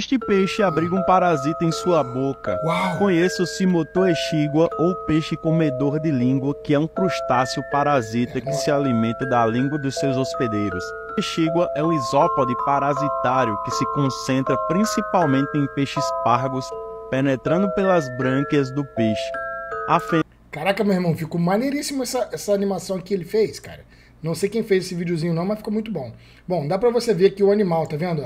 Este peixe abriga um parasita em sua boca. conheça simotor Exigua, ou peixe comedor de língua, que é um crustáceo parasita que se alimenta da língua dos seus hospedeiros. Exigua é um isópode parasitário que se concentra principalmente em peixes pargos, penetrando pelas brânquias do peixe. A fe... Caraca, meu irmão, ficou maneiríssimo essa, essa animação que ele fez, cara. Não sei quem fez esse videozinho não, mas ficou muito bom. Bom, dá pra você ver que o animal, tá vendo?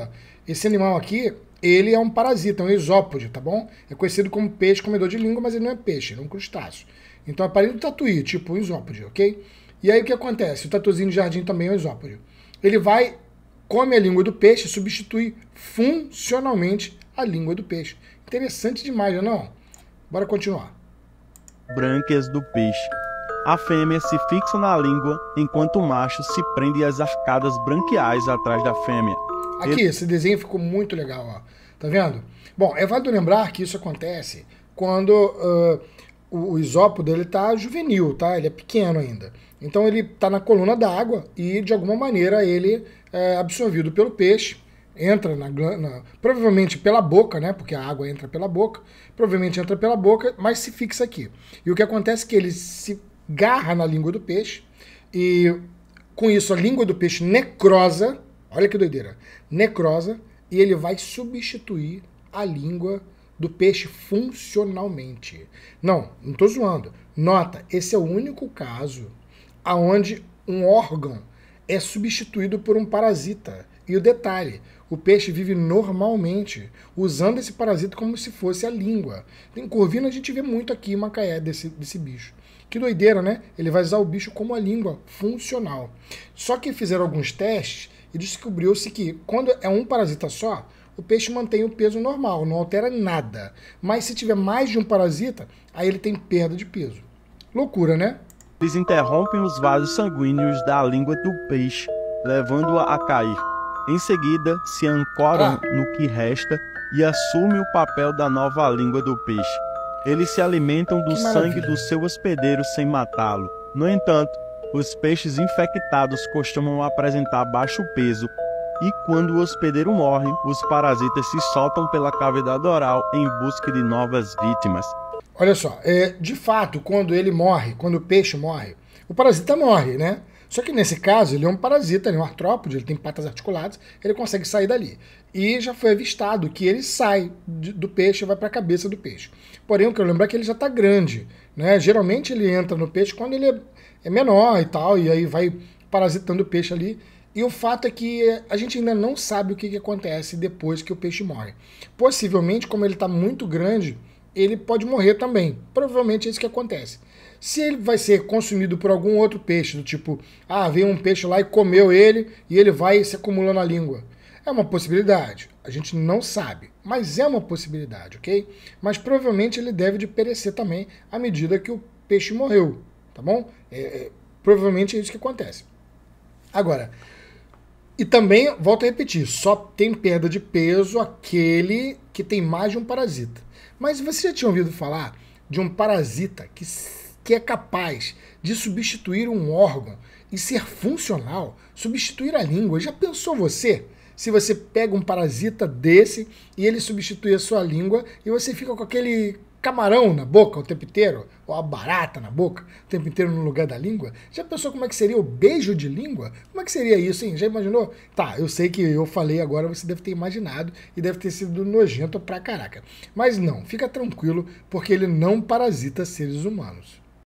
Esse animal aqui, ele é um parasita, é um isópode, tá bom? É conhecido como peixe comedor de língua, mas ele não é peixe, ele é um crustáceo. Então é parecido do tatuí, tipo um isópode, ok? E aí o que acontece? O tatuzinho de jardim também é um isópode. Ele vai, come a língua do peixe e substitui funcionalmente a língua do peixe. Interessante demais, não? É Bora continuar. Brancas do peixe. A fêmea se fixa na língua, enquanto o macho se prende às arcadas branquiais atrás da fêmea. Aqui, esse desenho ficou muito legal, ó. Tá vendo? Bom, é válido lembrar que isso acontece quando uh, o, o ele dele tá juvenil, tá? Ele é pequeno ainda. Então ele tá na coluna d'água e, de alguma maneira, ele é absorvido pelo peixe, entra na, na provavelmente pela boca, né? Porque a água entra pela boca, provavelmente entra pela boca, mas se fixa aqui. E o que acontece é que ele se garra na língua do peixe e com isso a língua do peixe necrosa, olha que doideira, necrosa e ele vai substituir a língua do peixe funcionalmente. Não, não estou zoando. Nota, esse é o único caso aonde um órgão é substituído por um parasita. E o detalhe, o peixe vive normalmente, usando esse parasita como se fosse a língua. Tem corvina, a gente vê muito aqui em Macaé desse, desse bicho. Que doideira, né? Ele vai usar o bicho como a língua funcional. Só que fizeram alguns testes e descobriu-se que quando é um parasita só, o peixe mantém o peso normal, não altera nada. Mas se tiver mais de um parasita, aí ele tem perda de peso. Loucura, né? Eles interrompem os vasos sanguíneos da língua do peixe, levando-a a cair. Em seguida, se ancoram ah. no que resta e assumem o papel da nova língua do peixe. Eles se alimentam do sangue do seu hospedeiro sem matá-lo. No entanto, os peixes infectados costumam apresentar baixo peso e quando o hospedeiro morre, os parasitas se soltam pela cavidade oral em busca de novas vítimas. Olha só, é, de fato, quando ele morre, quando o peixe morre, o parasita morre, né? Só que nesse caso, ele é um parasita, ele é um artrópode, ele tem patas articuladas, ele consegue sair dali. E já foi avistado que ele sai do peixe e vai para a cabeça do peixe. Porém, o que eu quero lembrar é que ele já está grande. Né? Geralmente ele entra no peixe quando ele é, é menor e tal, e aí vai parasitando o peixe ali. E o fato é que a gente ainda não sabe o que, que acontece depois que o peixe morre. Possivelmente, como ele está muito grande, ele pode morrer também. Provavelmente é isso que acontece. Se ele vai ser consumido por algum outro peixe, do tipo, ah, veio um peixe lá e comeu ele e ele vai se acumulando na língua. É uma possibilidade. A gente não sabe, mas é uma possibilidade, ok? Mas provavelmente ele deve de perecer também à medida que o peixe morreu, tá bom? É, é, provavelmente é isso que acontece. Agora, e também, volto a repetir, só tem perda de peso aquele que tem mais de um parasita. Mas você já tinha ouvido falar de um parasita que, que é capaz de substituir um órgão e ser funcional, substituir a língua? Já pensou você? se você pega um parasita desse e ele substitui a sua língua e você fica com aquele camarão na boca o tempo inteiro, ou a barata na boca o tempo inteiro no lugar da língua? Já pensou como é que seria o beijo de língua? Como é que seria isso, hein? Já imaginou? Tá, eu sei que eu falei agora, você deve ter imaginado e deve ter sido nojento pra caraca. Mas não, fica tranquilo, porque ele não parasita seres humanos.